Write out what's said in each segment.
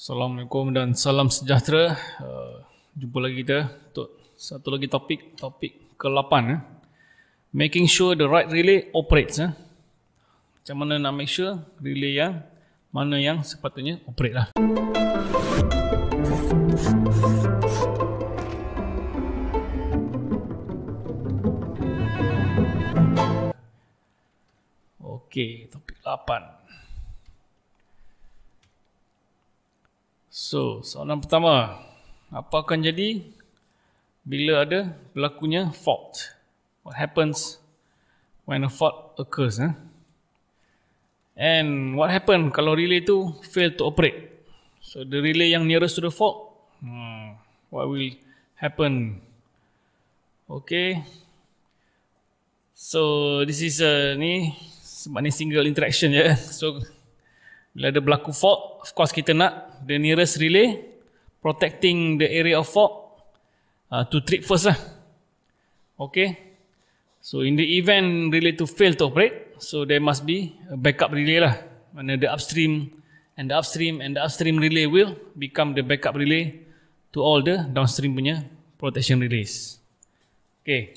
Assalamualaikum dan salam sejahtera. Uh, jumpa lagi kita untuk satu lagi topik, topik ke-8 eh. Making sure the right relay operates eh. Macam mana nak make sure relay yang mana yang sepatutnya operate lah. Okey, topik 8. So, soalan pertama, apa akan jadi bila ada berlakunya fault? What happens when a fault occurs? Eh? And what happen kalau relay tu fail to operate? So, the relay yang nearest to the fault, hmm, what will happen? Okay. So, this is a uh, ni sebab ni single interaction je. Yeah? So, bila ada berlaku fault, of course kita nak the nearest relay protecting the area of fault uh, to trip first lah. Okay. So in the event relay to fail to operate, so there must be a backup relay lah. Mana the upstream and the upstream and the upstream relay will become the backup relay to all the downstream punya protection relays. Okay.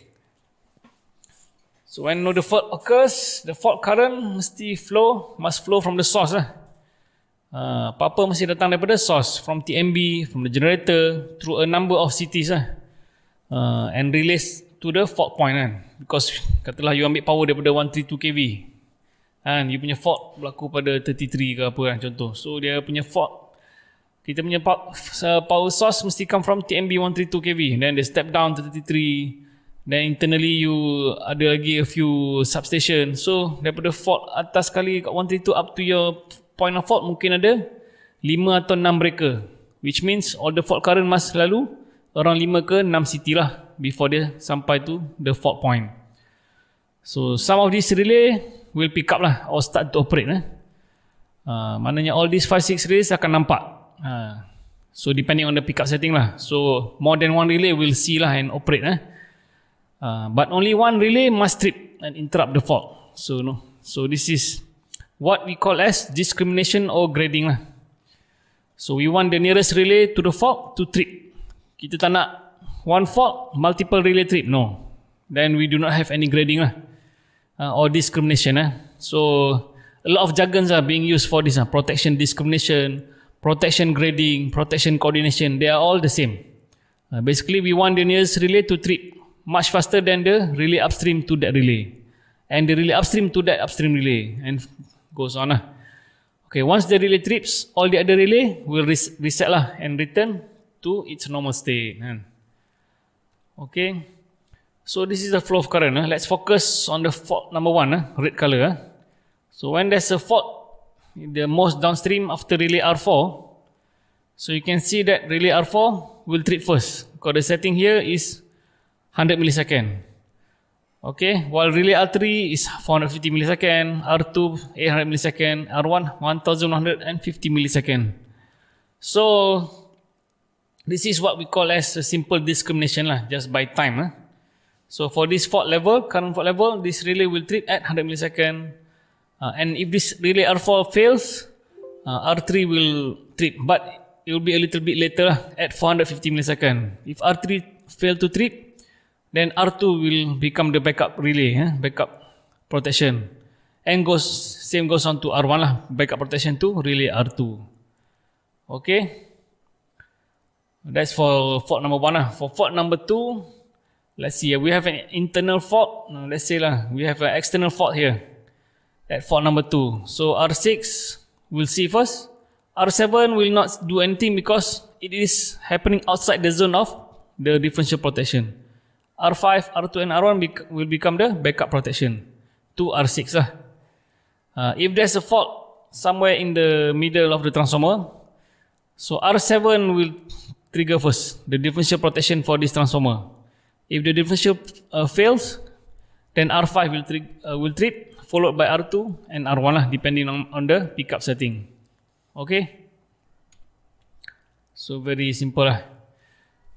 So when no the fault occurs, the fault current mesti flow, must flow from the source lah. Ah, apa power masih datang daripada source from TMB, from the generator through a number of cities lah. Uh, and release to the fault point kan. Because katalah you ambil power daripada 132 kV. And you punya fault berlaku pada 33 ke apa kan contoh. So dia punya fault kita punya power source mesti come from TMB 132 kV then they step down to 33 then internally you ada lagi a few substation so daripada fault atas sekali kat 132 up to your point of fault mungkin ada 5 atau 6 breaker, which means all the fault current must lalu around 5 ke 6 city lah before dia sampai tu the fault point so some of this relay will pick up lah or start to operate lah uh, maknanya all these 5 six relays akan nampak uh, so depending on the pick up setting lah so more than one relay will see lah and operate lah uh, but only one relay must trip and interrupt the fault so no so this is what we call as discrimination or grading lah. So we want the nearest relay to the fault to trip. Kita tak nak one fault, multiple relay trip. No. Then we do not have any grading lah. Uh, or discrimination lah. So a lot of jargons are being used for this lah. Protection discrimination, protection grading, protection coordination. They are all the same. Uh, basically we want the nearest relay to trip much faster than the relay upstream to that relay. And the relay upstream to that upstream relay. And goes on lah. Okay, once the relay trips, all the other relay will reset lah and return to its normal state. Kan. Okay, so this is the flow of current. Eh. Let's focus on the fault number one, eh, red color. Eh. So when there's a fault, the most downstream after relay R4, so you can see that relay R4 will trip first because the setting here is 100 millisecond. Okay, while relay R3 is 450 millisecond, R2 800 millisecond, R1 1150 millisecond. So this is what we call as a simple discrimination lah, just by time. Eh. So for this fault level, current fault level, this relay will trip at 100 millisecond. Uh, and if this relay R4 fails, uh, R3 will trip, but it will be a little bit later lah, at 450 millisecond. If R3 fail to trip, then R2 will become the backup relay, eh? backup protection. And goes, same goes on to R1 lah, backup protection to relay R2. Okay. That's for fault number one lah. For fault number two, let's see, we have an internal fault. Let's say lah, we have an external fault here. At fault number two. So R6, we'll see first. R7 will not do anything because it is happening outside the zone of the differential protection. R5, R2 and R1 will become the backup protection. 2 R6 lah. Uh, if there's a fault somewhere in the middle of the transformer, so R7 will trigger first the differential protection for this transformer. If the differential uh, fails, then R5 will tri- uh, will trip followed by R2 and R1 lah depending on, on the pickup setting. Okay? So very simple lah.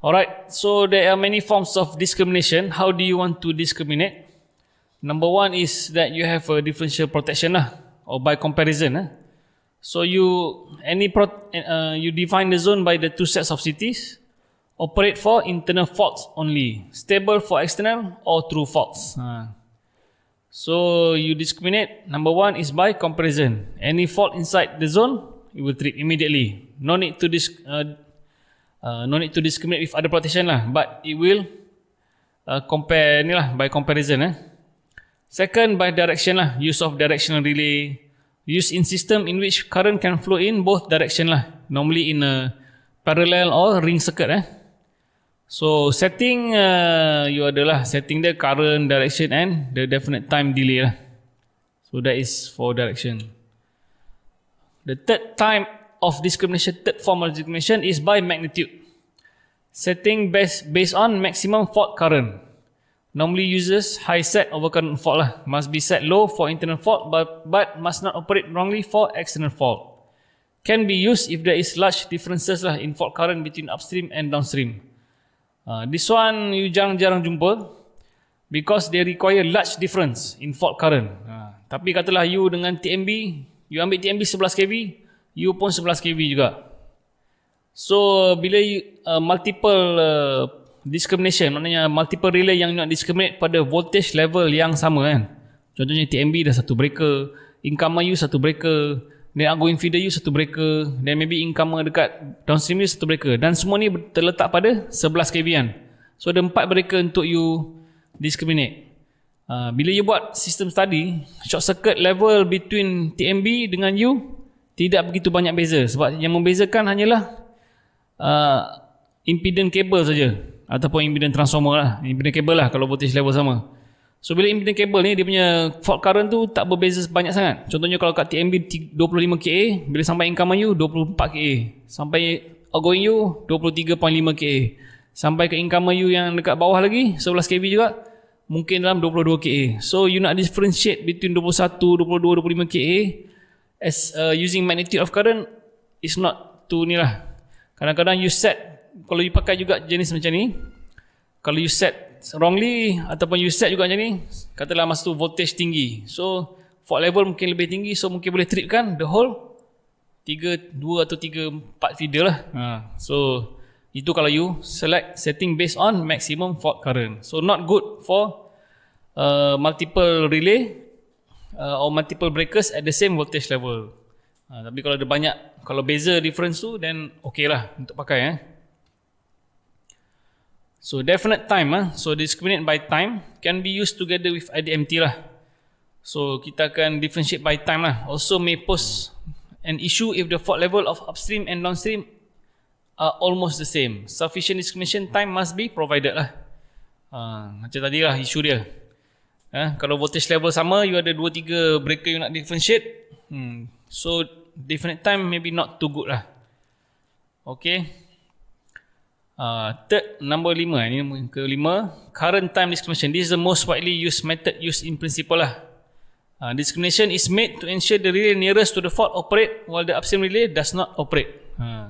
Alright, so there are many forms of discrimination. How do you want to discriminate? Number one is that you have a differential protection lah, or by comparison. Lah. So you any pro, uh, you define the zone by the two sets of cities, operate for internal faults only, stable for external or true faults. Uh. So you discriminate. Number one is by comparison. Any fault inside the zone, you will treat immediately. No need to disc, uh, Uh, no need to discriminate with other politician lah but it will uh, compare ni lah by comparison eh. second by direction lah use of directional relay use in system in which current can flow in both direction lah normally in a parallel or ring circuit eh. so setting uh, you adalah setting the current direction and the definite time delay lah so that is for direction the third time of discrimination, third form of discrimination is by magnitude. Setting based, based on maximum fault current. Normally uses high set over current fault lah. Must be set low for internal fault but, but must not operate wrongly for external fault. Can be used if there is large differences lah in fault current between upstream and downstream. Uh, this one you jarang-jarang jumpa because they require large difference in fault current. Uh, tapi katalah you dengan TMB, you ambil TMB 11 kV, U pun 11 kV juga. So bila uh, multiple uh, discrimination, maknanya multiple relay yang nak discriminate pada voltage level yang sama kan. Contohnya TMB dah satu breaker, income U satu breaker, then outgoing feeder U satu breaker, then maybe income dekat downstream U satu breaker. Dan semua ni terletak pada 11 kV kan. So ada empat breaker untuk U discriminate. Uh, bila you buat system study, short circuit level between TMB dengan U tidak begitu banyak beza sebab yang membezakan hanyalah uh, impedance kabel saja ataupun impedance transformer lah impedance kabel lah kalau voltage level sama so bila impedance kabel ni dia punya fault current tu tak berbeza banyak sangat contohnya kalau kat TMB 25 KA bila sampai incoming you 24 KA sampai outgoing you 23.5 KA sampai ke incoming you yang dekat bawah lagi 11 KB juga mungkin dalam 22 KA so you nak differentiate between 21, 22, 25 KA as uh, using magnitude of current is not to ni lah. Kadang-kadang you set kalau you pakai juga jenis macam ni, kalau you set wrongly ataupun you set juga macam ni, katalah masa tu voltage tinggi. So fault level mungkin lebih tinggi so mungkin boleh trip kan the whole tiga, dua atau tiga, empat feeder lah. Ha. So itu kalau you select setting based on maximum fault current. So not good for uh, multiple relay uh, or multiple breakers at the same voltage level. Uh, tapi kalau ada banyak, kalau beza difference tu, then okay lah untuk pakai. Eh. So definite time, ah, so discriminate by time can be used together with IDMT lah. So kita akan differentiate by time lah. Also may pose an issue if the fault level of upstream and downstream are almost the same. Sufficient discrimination time must be provided lah. Uh, macam tadi lah isu dia. Eh, kalau voltage level sama, you ada 2-3 breaker you nak differentiate. Hmm. So, definite time maybe not too good lah. Okay. Uh, third, number 5. Ini ke 5. Current time discrimination. This is the most widely used method used in principle lah. Uh, discrimination is made to ensure the relay nearest to the fault operate while the upstream relay does not operate. Uh.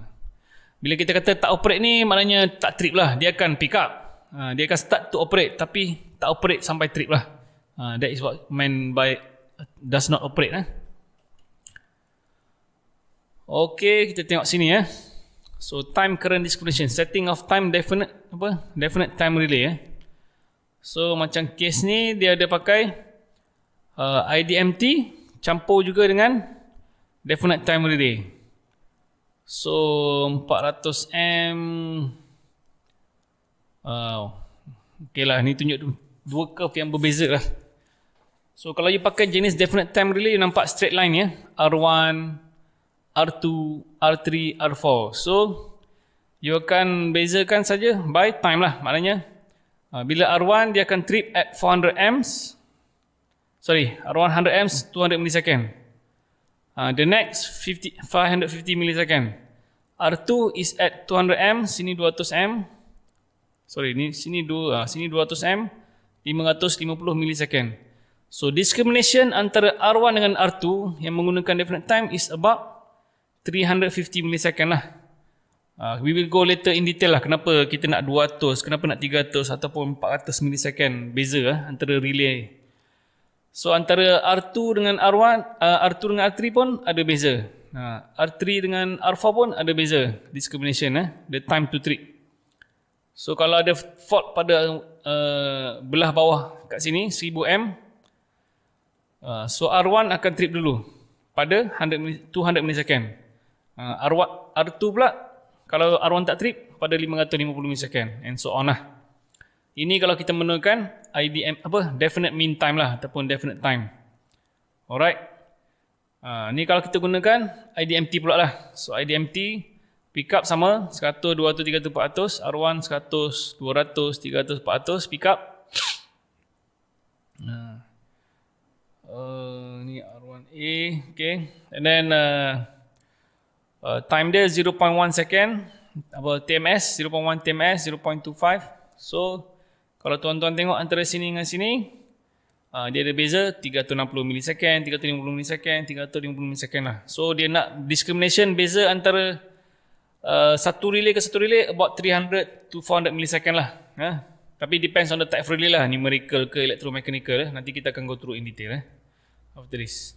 Bila kita kata tak operate ni, maknanya tak trip lah. Dia akan pick up. Uh, dia akan start to operate tapi tak operate sampai trip lah. Uh, that is what meant by does not operate eh. Okay, kita tengok sini eh. So time current disconnection setting of time definite apa? Definite time relay eh. So macam case ni dia ada pakai uh, ah, IDMT campur juga dengan definite time relay. So 400 M uh, ah, okay lah ni tunjuk dua curve yang berbeza lah. So kalau you pakai jenis definite time relay you nampak straight line ya. R1, R2, R3, R4. So you akan bezakan saja by time lah. Maknanya uh, bila R1 dia akan trip at 400 amps. Sorry, R1 100 amps 200 millisecond. Uh, the next 50 550 millisecond. R2 is at 200 m. sini 200 m. Sorry, ni sini 2, uh, sini 200 amps 550 millisecond. So discrimination antara R1 dengan R2 yang menggunakan definite time is about 350 millisecond lah. Uh, we will go later in detail lah kenapa kita nak 200, kenapa nak 300 ataupun 400 millisecond beza lah antara relay. So antara R2 dengan R1, uh, R2 dengan R3 pun ada beza. Uh, ah, R3 dengan R4 pun ada beza discrimination eh, the time to treat. So kalau ada fault pada uh, belah bawah kat sini 1000 M, Ah, so R1 akan trip dulu pada 100 200 ms. R1 R2 pula kalau R1 tak trip pada 550 ms and so on lah. Ini kalau kita menggunakan IDM apa definite mean time lah ataupun definite time. Alright. Uh, ni kalau kita gunakan IDMT pula lah. So IDMT pick up sama 100, 200, 300, 400 R1 100, 200, 300, 400 pick up. Uh, uh, ni R1A okay and then uh, uh, time dia 0.1 second apa TMS 0.1 TMS 0.25 so kalau tuan-tuan tengok antara sini dengan sini uh, dia ada beza 360 milisecond 350 milisecond 350 milisecond lah so dia nak discrimination beza antara uh, satu relay ke satu relay about 300 to 400 milisecond lah ha? Tapi depends on the type of relay lah, numerical ke electromechanical lah. Nanti kita akan go through in detail eh after this.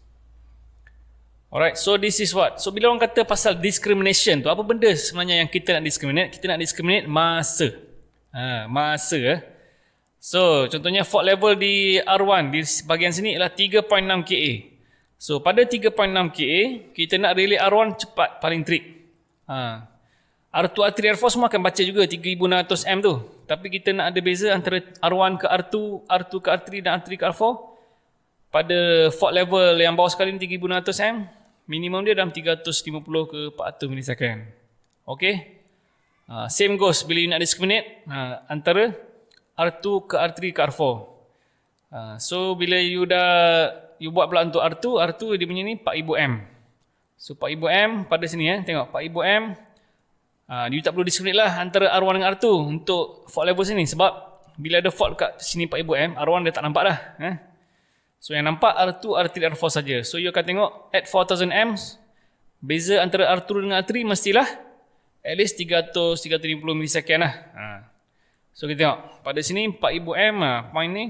Alright, so this is what. So bila orang kata pasal discrimination tu, apa benda sebenarnya yang kita nak discriminate? Kita nak discriminate masa. Ha, masa eh. So, contohnya fault level di R1 di bahagian sini ialah 3.6 KA. So, pada 3.6 KA, kita nak relay R1 cepat paling trick. Ha. R2, R3, R4 semua akan baca juga 3600 M tu. Tapi kita nak ada beza antara R1 ke R2, R2 ke R3 dan R3 ke R4 pada fault level yang bawah sekali ni 3600 m minimum dia dalam 350 ke 400 milisecond okey uh, same goes bila you nak discriminate uh, antara R2 ke R3 ke R4 uh, ah, so bila you dah you buat pula untuk R2 R2 dia punya ni 4000 m so 4000 m pada sini eh tengok 4000 m uh, you tak perlu discriminate lah antara R1 dengan R2 untuk fault level sini sebab bila ada fault kat sini 4000 m R1 dia tak nampak dah eh? So yang nampak R2, R3, R4 saja. So you akan tengok at 4000 amps beza antara R2 dengan R3 mestilah at least 300 350 ms lah. Ha. So kita tengok pada sini 4000 amp ah point ni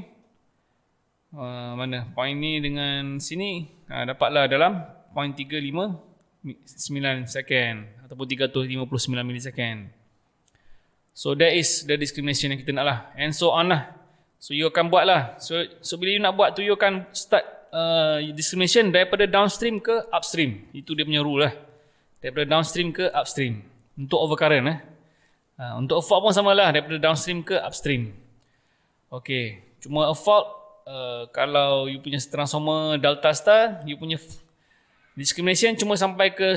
uh, mana point ni dengan sini ha, dapatlah dalam 0.359 second ataupun 359 ms. So that is the discrimination yang kita nak lah. And so on lah. So you akan buat lah. So, so bila you nak buat tu, you akan start uh, discrimination daripada downstream ke upstream. Itu dia punya rule lah. Daripada downstream ke upstream. Untuk overcurrent eh. Uh, untuk a fault pun sama lah. Daripada downstream ke upstream. Okay. Cuma a fault, uh, kalau you punya transformer delta star, you punya discrimination cuma sampai ke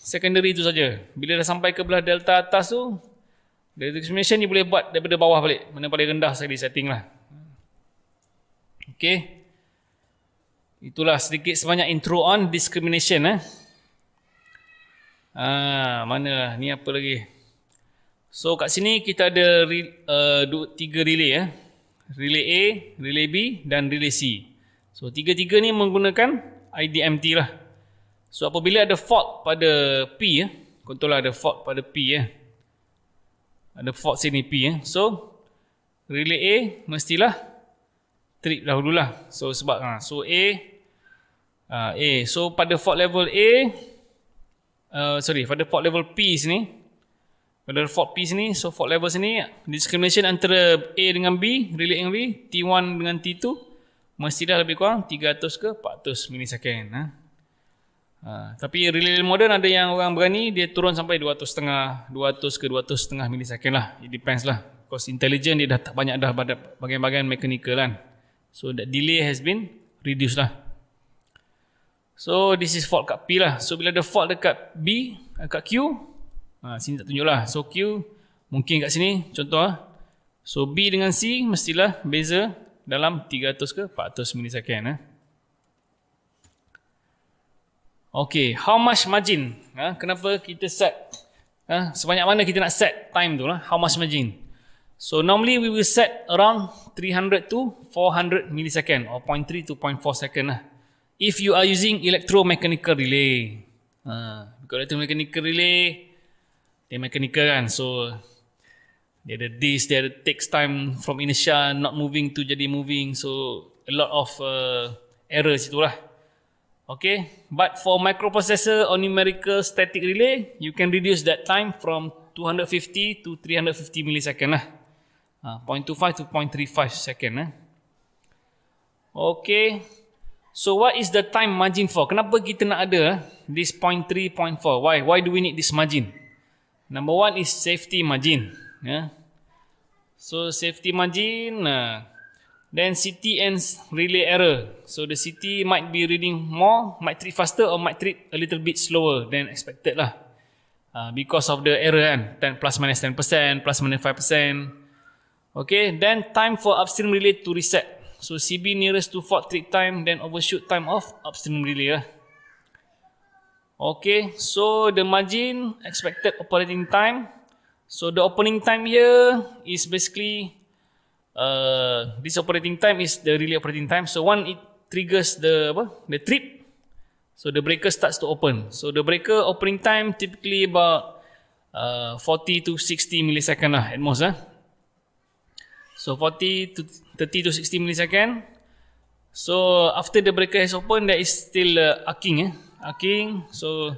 secondary tu saja. Bila dah sampai ke belah delta atas tu, dari discrimination ni boleh buat daripada bawah balik. Mana paling rendah sekali setting lah. Okay. Itulah sedikit sebanyak intro on discrimination. Eh. Ah, mana lah, ni apa lagi. So kat sini kita ada uh, tiga relay. Eh. Relay A, relay B dan relay C. So tiga-tiga ni menggunakan IDMT lah. So apabila ada fault pada P, eh, contoh lah ada fault pada P. Eh. Ada fault sini P. Eh. So relay A mestilah trip dahulu lah. So sebab ha, so A uh, A. So pada fault level A uh, sorry pada fault level P sini pada fault P sini so fault level sini discrimination antara A dengan B relate dengan B T1 dengan T2 dah lebih kurang 300 ke 400 milisecond. Ha. Uh, tapi relay modern ada yang orang berani dia turun sampai 200 setengah 200 ke 200 setengah milisecond lah it depends lah cause intelligent dia dah tak banyak dah pada bagian-bagian mechanical kan So the delay has been reduced lah. So this is fault kat P lah. So bila ada fault dekat B, kat Q, ha, sini tak tunjuk lah. So Q mungkin kat sini contoh lah. So B dengan C mestilah beza dalam 300 ke 400 milisakian. Eh. Okay, how much margin? Ha, kenapa kita set? Ha, sebanyak mana kita nak set time tu lah? How much margin? So normally we will set around 300 to 400 millisecond or 0.3 to 0.4 second lah. If you are using electromechanical relay. Ha, because electromechanical relay, dia mechanical kan. So dia ada this, dia ada takes time from inertia not moving to jadi moving. So a lot of uh, error situ lah. Okay, but for microprocessor or numerical static relay, you can reduce that time from 250 to 350 millisecond lah. 0.25 ah, to 0.35 second eh. Okay. So what is the time margin for? Kenapa kita nak ada eh, this 0.3, 0.4? Why? Why do we need this margin? Number one is safety margin. Yeah. So safety margin. Uh, then CT and relay error. So the CT might be reading more, might treat faster or might treat a little bit slower than expected lah. Uh, because of the error kan. 10 plus minus 10%, plus minus 5%. Okay, then time for upstream relay to reset. So CB nearest to fault trip time, then overshoot time of upstream relay. Eh. Okay, so the margin expected operating time. So the opening time here is basically uh, this operating time is the relay operating time. So one it triggers the apa, the trip. So the breaker starts to open. So the breaker opening time typically about uh, 40 to 60 millisecond lah at most. Eh. So 40 to 30 to 60 millisecond. So after the breaker has opened, there is still uh, arcing, eh? arcing. So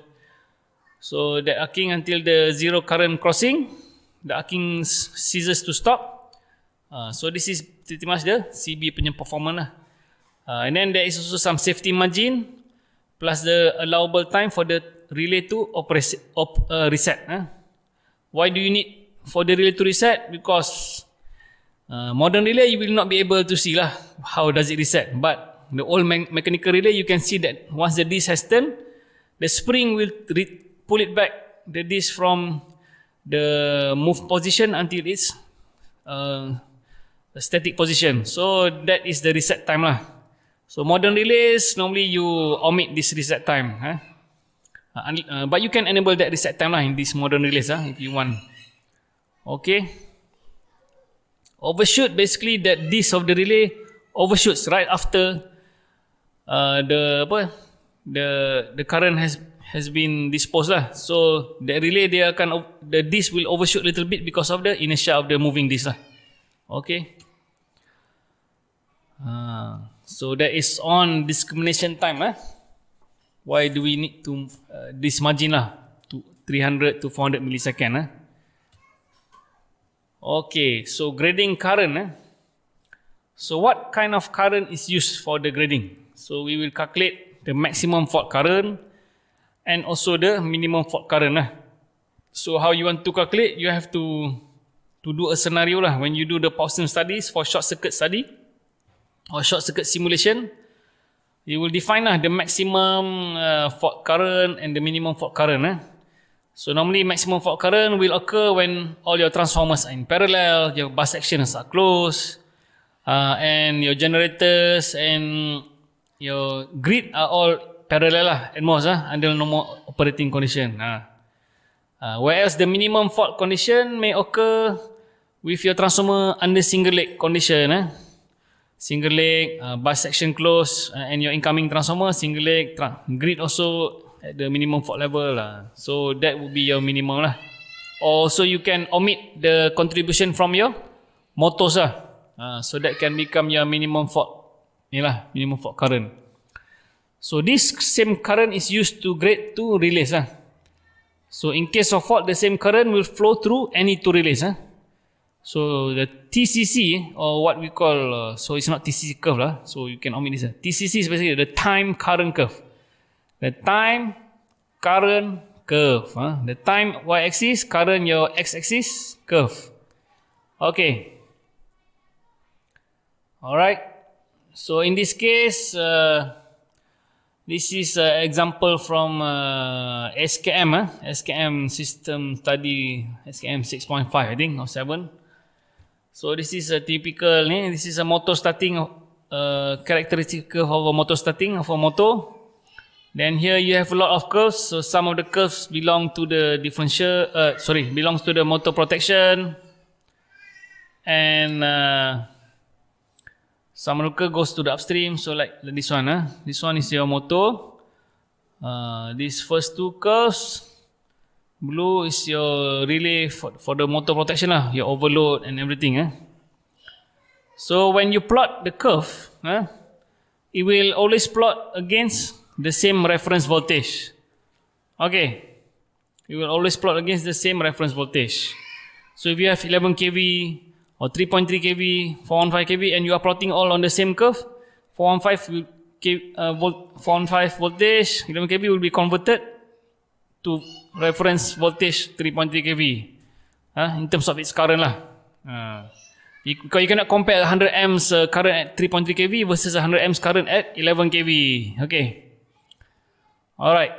so that arcing until the zero current crossing, the arcing ceases to stop. Uh, so this is pretty much the CB punya performance lah. Uh, and then there is also some safety margin plus the allowable time for the relay to operate op- uh, reset. Eh? Why do you need for the relay to reset? Because Uh, modern relay you will not be able to see lah how does it reset but the old me- mechanical relay you can see that once the disc has turned the spring will re- pull it back the disc from the move position until it's uh, a static position so that is the reset time lah so modern relays normally you omit this reset time eh? Uh, uh, but you can enable that reset time lah in this modern relays lah if you want. Okay overshoot basically that disc of the relay overshoots right after uh, the apa the the current has has been disposed lah. So the relay dia akan the disc will overshoot little bit because of the inertia of the moving disc lah. Okay. Uh, so that is on discrimination time lah. Why do we need to uh, this margin lah to 300 to 400 millisecond lah. Eh. Okay, so grading current. Eh? So what kind of current is used for the grading? So we will calculate the maximum fault current and also the minimum fault current. Eh? So how you want to calculate? You have to to do a scenario lah. When you do the Paulson studies for short circuit study or short circuit simulation, you will define lah the maximum uh, fault current and the minimum fault current. Eh? So normally maximum fault current will occur when all your transformers are in parallel, your bus sections are closed, uh, and your generators and your grid are all parallel lah, at most lah, under normal operating condition. Uh. Uh, where the minimum fault condition may occur with your transformer under single leg condition. Eh? Single leg, uh, bus section closed uh, and your incoming transformer, single leg, grid also at the minimum fault level lah. So that would be your minimum lah. Also you can omit the contribution from your motors lah. Uh, so that can become your minimum fault. ni lah minimum fault current. So this same current is used to grade to release lah. So in case of fault, the same current will flow through any two relays. Eh? Lah. So the TCC or what we call, uh, so it's not TCC curve lah. So you can omit this. Eh? Lah. TCC is basically the time current curve the time, current, curve. Huh? Ha? The time y-axis, current your x-axis, curve. Okay. Alright. So in this case, uh, this is an example from uh, SKM, huh? Ha? SKM system study, SKM 6.5 I think or 7. So this is a typical, eh? this is a motor starting uh, characteristic curve of a motor starting of a motor. Then here you have a lot of curves. So some of the curves belong to the differential, uh, sorry, belongs to the motor protection. And uh, some of the curve goes to the upstream. So like this one, uh, this one is your motor. Uh, these first two curves, blue is your relay for, for the motor protection, uh, your overload and everything. Uh. So when you plot the curve, uh, it will always plot against the same reference voltage. Okay. You will always plot against the same reference voltage. So if you have 11 kV or 3.3 kV, 415 kV and you are plotting all on the same curve, 415 uh, voltage, 11 kV will be converted to reference voltage 3.3 kV uh, in terms of its current lah. Uh, because you cannot compare 100 amps uh, current at 3.3 kV versus 100 amps current at 11 kV. Okay. Alright.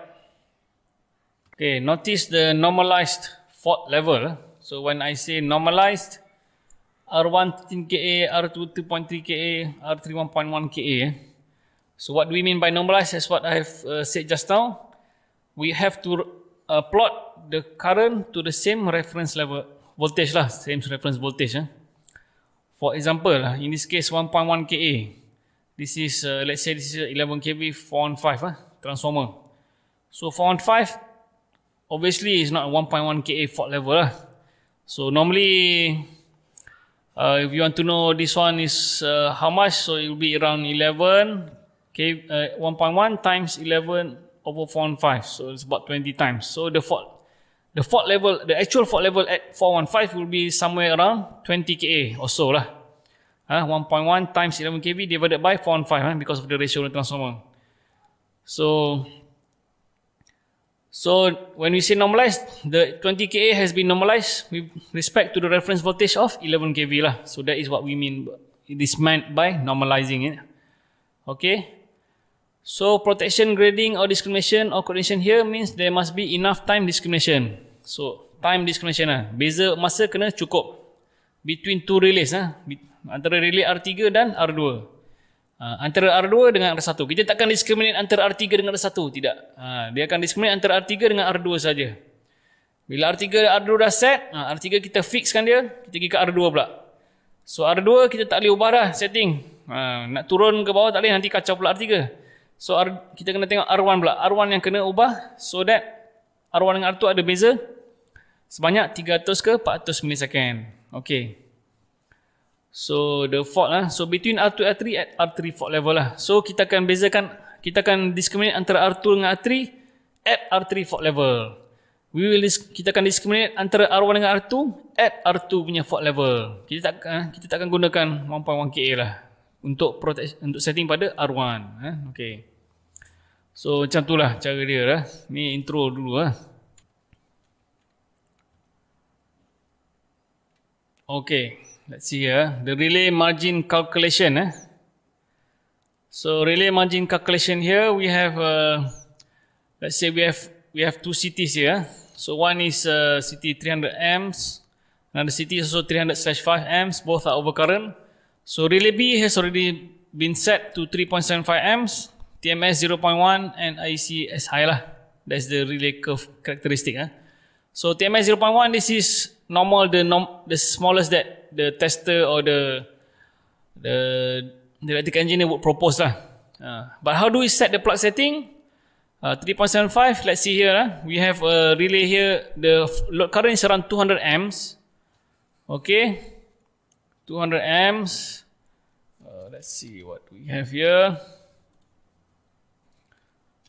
Okay, notice the normalized fault level. So when I say normalized, R1 13KA, R2 2.3KA, R3 1.1KA. So what do we mean by normalized is what I have uh, said just now. We have to uh, plot the current to the same reference level voltage lah, same reference voltage. Eh. For example, uh, in this case 1.1 KA, this is uh, let's say this is 11 kV 415 eh, transformer. So 415, obviously it's not 1.1 Ka fault level lah. So normally, uh, if you want to know this one is uh, how much, so it will be around 11, okay, uh, 1.1 times 11 over 415, so it's about 20 times. So the fault, the fault level, the actual fault level at 415 will be somewhere around 20 Ka or so lah. Uh, 1.1 times 11 kV divided by 4.5 eh, because of the ratio of the transformer. So, So when we say normalized, the 20 kA has been normalized with respect to the reference voltage of 11 kV lah. So that is what we mean. It is meant by normalizing it. Okay. So protection grading or discrimination or coordination here means there must be enough time discrimination. So time discrimination lah. Beza masa kena cukup. Between two relays lah. Antara relay R3 dan R2. Uh, antara R2 dengan R1. Kita takkan discriminate antara R3 dengan R1. Tidak. Uh, dia akan discriminate antara R3 dengan R2 saja. Bila R3 R2 dah set, uh, ah, R3 kita fixkan dia, kita pergi ke R2 pula. So R2 kita tak boleh ubah dah setting. Uh, nak turun ke bawah tak boleh, nanti kacau pula R3. So R, kita kena tengok R1 pula. R1 yang kena ubah so that R1 dengan R2 ada beza sebanyak 300 ke 400 milisakan. Okay. So the fault lah. So between R2 and R3 at R3 fault level lah. So kita akan bezakan kita akan discriminate antara R2 dengan R3 at R3 fault level. We will kita akan discriminate antara R1 dengan R2 at R2 punya fault level. Kita tak ha, kita tak akan gunakan 1.1 KA lah untuk protect, untuk setting pada R1. Eh? Ha, okay. So macam itulah cara dia lah. Ni intro dulu lah. Okay let's see here, the relay margin calculation. Eh? So relay margin calculation here, we have, uh, let's say we have we have two cities here. So one is uh, city 300 amps, another city is also 300 slash 5 amps, both are overcurrent. So relay B has already been set to 3.75 amps, TMS 0.1 and IC as high lah. That's the relay curve characteristic. Eh? So TMS 0.1, this is normal, the, norm, the smallest that the tester or the the, the electrical engineer would propose lah. Uh, but how do we set the plug setting? Uh, ha, 3.75, let's see here. Uh, we have a relay here. The load current is around 200 amps. Okay. 200 amps. Uh, let's see what we have here.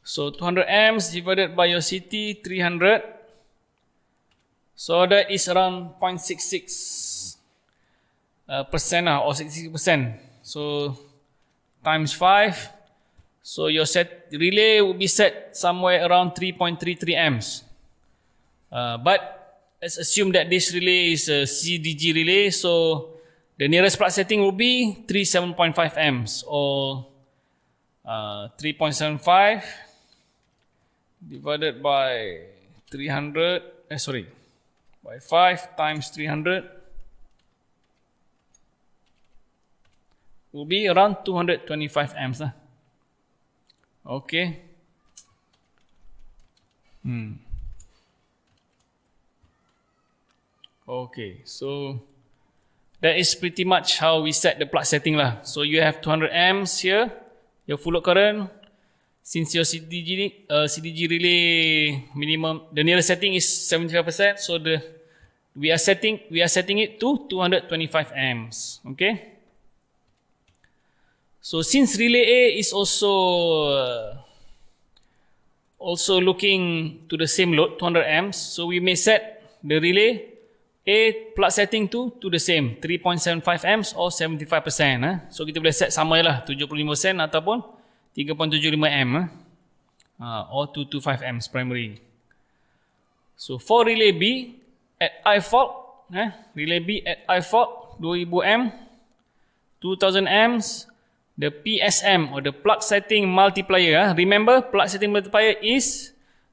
So 200 amps divided by your CT, 300. So that is around uh, percent lah or 60%. So times 5. So your set relay will be set somewhere around 3.33 amps. Uh, but let's assume that this relay is a CDG relay. So the nearest plug setting will be 37.5 amps or uh, 3.75 divided by 300. Eh, sorry, by 5 times 300. will be around 225 amps lah. Okay. Hmm. Okay, so that is pretty much how we set the plug setting lah. So you have 200 amps here, your full load current. Since your CDG uh, CDG relay minimum the nearest setting is 75%, so the we are setting we are setting it to 225 amps. Okay. So since Relay A is also uh, also looking to the same load, 200 amps, so we may set the Relay A plus setting to to the same, 3.75 amps or 75%. Eh. So kita boleh set sama lah, 75% ataupun 3.75 amps eh. uh, or 225 amps primary. So for Relay B at I fault, eh, Relay B at I fault 2000 amps, 2000 amps, the PSM or the plug setting multiplier. Ah. Remember, plug setting multiplier is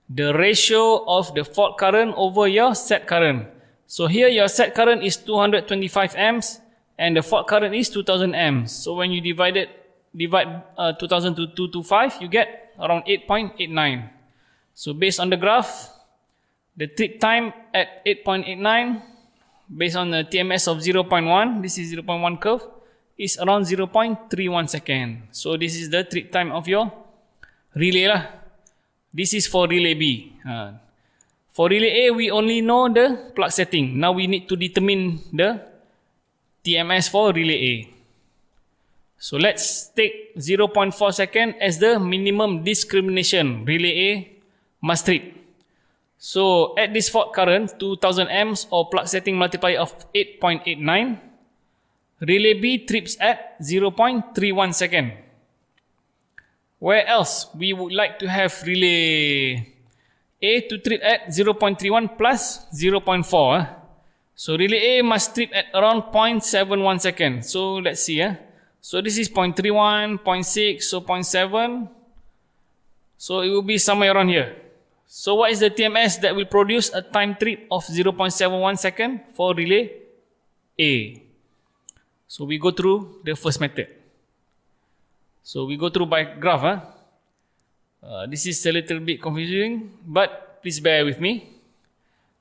the ratio of the fault current over your set current. So here your set current is 225 amps and the fault current is 2000 amps. So when you divide it, divide uh, 2000 to 225, you get around 8.89. So based on the graph, the trip time at 8.89, based on the TMS of 0.1, this is 0.1 curve, is around 0.31 second. So this is the trip time of your relay lah. This is for relay B. Uh, for relay A, we only know the plug setting. Now we need to determine the TMS for relay A. So let's take 0.4 second as the minimum discrimination relay A must trip. So at this fault current, 2000 amps or plug setting multiplier of 8.89, Relay B trips at 0.31 second. Where else we would like to have relay A to trip at 0.31 plus 0.4. Eh? So relay A must trip at around 0.71 second. So let's see. Eh? So this is 0.31, 0.6, so 0.7. So it will be somewhere around here. So what is the TMS that will produce a time trip of 0.71 second for relay A? So we go through the first method. So we go through by graph. Huh? Ah. Uh, this is a little bit confusing, but please bear with me.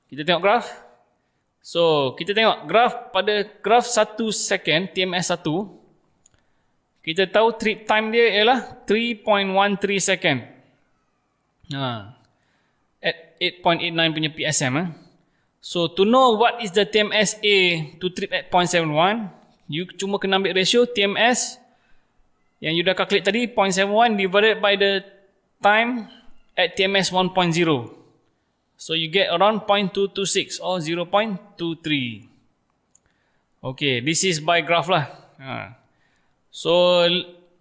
Kita tengok graph. So kita tengok graph pada graph satu second, TMS satu. Kita tahu trip time dia ialah 3.13 second. Ha. At 8.89 punya PSM. Huh? Ah. So to know what is the TMS A to trip at 0.71, You cuma kena ambil ratio TMS yang you dah calculate tadi 0.71 divided by the time at TMS 1.0. So you get around 0.226 or 0.23. Okay, this is by graph lah. Ha. So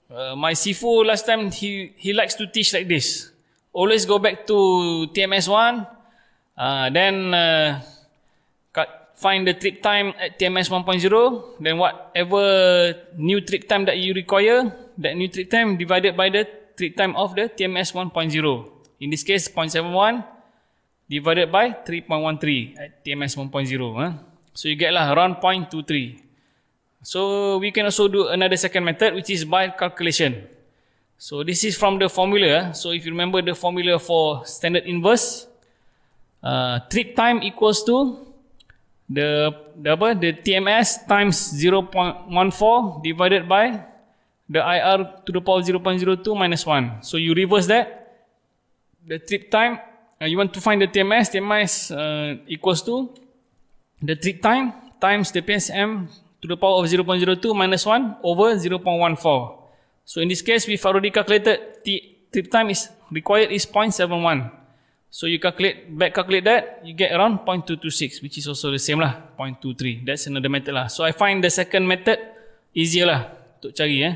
uh, my sifu last time he he likes to teach like this. Always go back to TMS 1. Uh, then uh, find the trip time at TMS 1.0 then whatever new trip time that you require that new trip time divided by the trip time of the TMS 1.0 in this case 0.71 divided by 3.13 at TMS 1.0 eh? so you get lah around 0.23 so we can also do another second method which is by calculation so this is from the formula eh? so if you remember the formula for standard inverse uh, trip time equals to the, the apa the TMS times 0.14 divided by the IR to the power of 0.02 minus 1. So you reverse that. The trip time, uh, you want to find the TMS, TMS uh, equals to the trip time times the PSM to the power of 0.02 minus 1 over 0.14. So in this case, we've already calculated the trip time is required is So you calculate, back calculate that, you get around 0.226 which is also the same lah, 0.23. That's another method lah. So I find the second method easier lah untuk cari eh.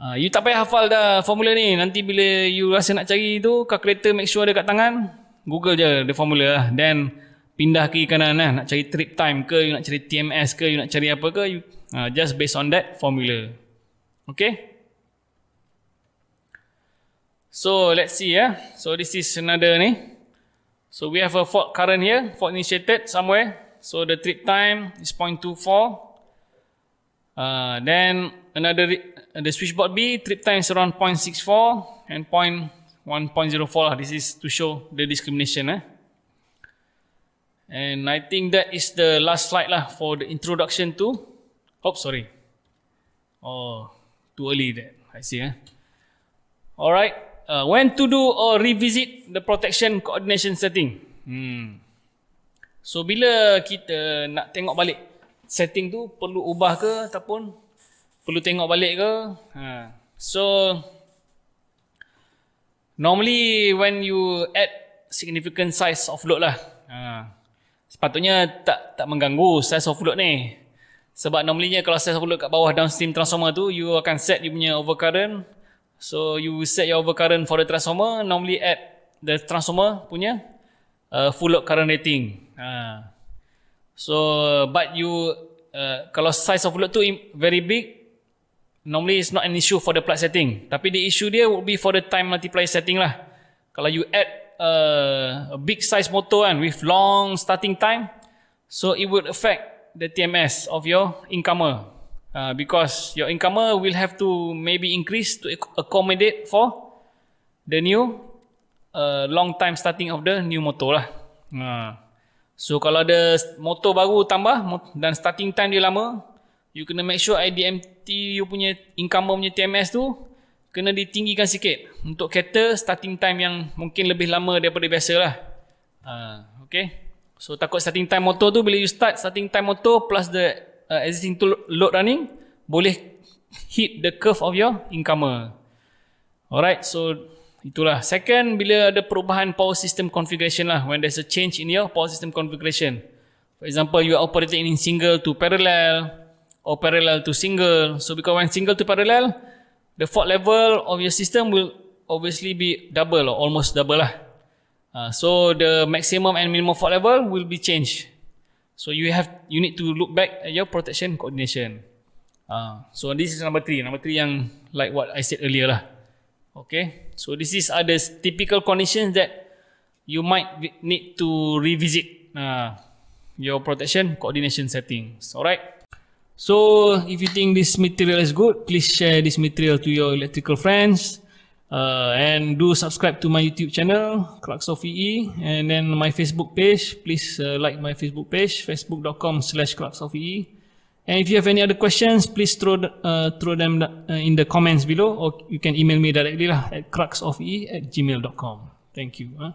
Uh, you tak payah hafal dah formula ni. Nanti bila you rasa nak cari tu, calculator make sure ada kat tangan, Google je the formula lah. Then pindah kiri kanan lah. Nak cari trip time ke, you nak cari TMS ke, you nak cari apa ke, you, uh, just based on that formula. Okay? So let's see yeah. So this is another ni. So we have a fault current here, fault initiated somewhere. So the trip time is 0.24. Uh, then another uh, the switchboard B trip time is around 0.64 and 0.1.04 lah. This is to show the discrimination eh. And I think that is the last slide lah for the introduction to. Oh sorry. Oh too early that I see eh. Alright uh, when to do or revisit the protection coordination setting. Hmm. So bila kita nak tengok balik setting tu perlu ubah ke ataupun perlu tengok balik ke? Ha. So normally when you add significant size of load lah. Ha. Sepatutnya tak tak mengganggu size of load ni. Sebab normally kalau size of load kat bawah downstream transformer tu you akan set you punya overcurrent So you set your overcurrent for the transformer, normally at the transformer punya uh, full load current rating. Uh. So but you uh, kalau size of load tu very big, normally it's not an issue for the plug setting. Tapi the issue dia would be for the time multiplier setting lah. Kalau you add uh, a big size motor kan with long starting time, so it would affect the TMS of your incomer uh, because your income will have to maybe increase to accommodate for the new uh, long time starting of the new motor lah. Uh. So kalau ada motor baru tambah dan starting time dia lama, you kena make sure IDMT you punya income punya TMS tu kena ditinggikan sikit untuk kereta starting time yang mungkin lebih lama daripada biasa lah. Uh, okay. So takut starting time motor tu bila you start starting time motor plus the uh, existing load running boleh hit the curve of your income. Alright, so itulah. Second, bila ada perubahan power system configuration lah. When there's a change in your power system configuration. For example, you are operating in single to parallel or parallel to single. So, because when single to parallel, the fault level of your system will obviously be double or almost double lah. Uh, so, the maximum and minimum fault level will be changed. So you have you need to look back at your protection coordination. Uh, so this is number three. Number three yang like what I said earlier lah. Okay. So this is other typical conditions that you might need to revisit uh, your protection coordination settings. Alright. So if you think this material is good, please share this material to your electrical friends. Uh, and do subscribe to my YouTube channel, Clarks of E and then my Facebook page. Please uh, like my Facebook page, facebook.com slash Clarks of EE. And if you have any other questions, please throw, the, uh, throw them uh, in the comments below, or you can email me directly lah at cruxofe at gmail.com. Thank you. Huh?